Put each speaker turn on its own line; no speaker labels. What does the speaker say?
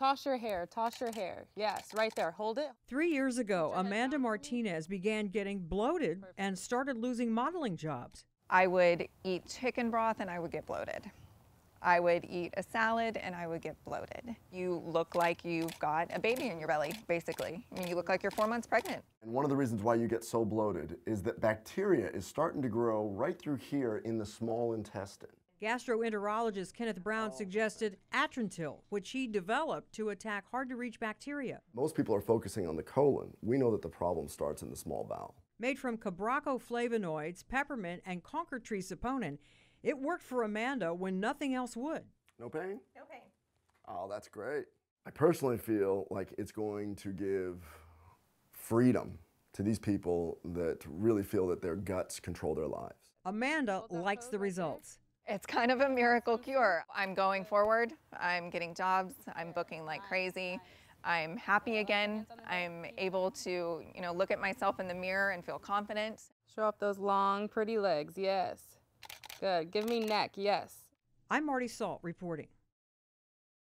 Toss your hair, toss your hair. Yes, right there. Hold it.
Three years ago, Amanda Martinez began getting bloated and started losing modeling jobs.
I would eat chicken broth and I would get bloated. I would eat a salad and I would get bloated. You look like you've got a baby in your belly, basically. I mean, you look like you're four months pregnant.
And one of the reasons why you get so bloated is that bacteria is starting to grow right through here in the small intestine.
Gastroenterologist Kenneth Brown oh, suggested Atrantil, which he developed to attack hard to reach bacteria.
Most people are focusing on the colon. We know that the problem starts in the small bowel.
Made from Cabraco flavonoids, peppermint, and conker tree saponin, it worked for Amanda when nothing else would.
No pain? No pain. Oh, that's great. I personally feel like it's going to give freedom to these people that really feel that their guts control their lives.
Amanda
likes the results.
It's kind of a miracle cure. I'm going forward. I'm getting jobs. I'm booking like crazy. I'm happy again. I'm able to, you know, look at myself in the mirror and feel confident. Show off those long, pretty legs. Yes. Good. Give me neck. Yes.
I'm Marty Salt reporting.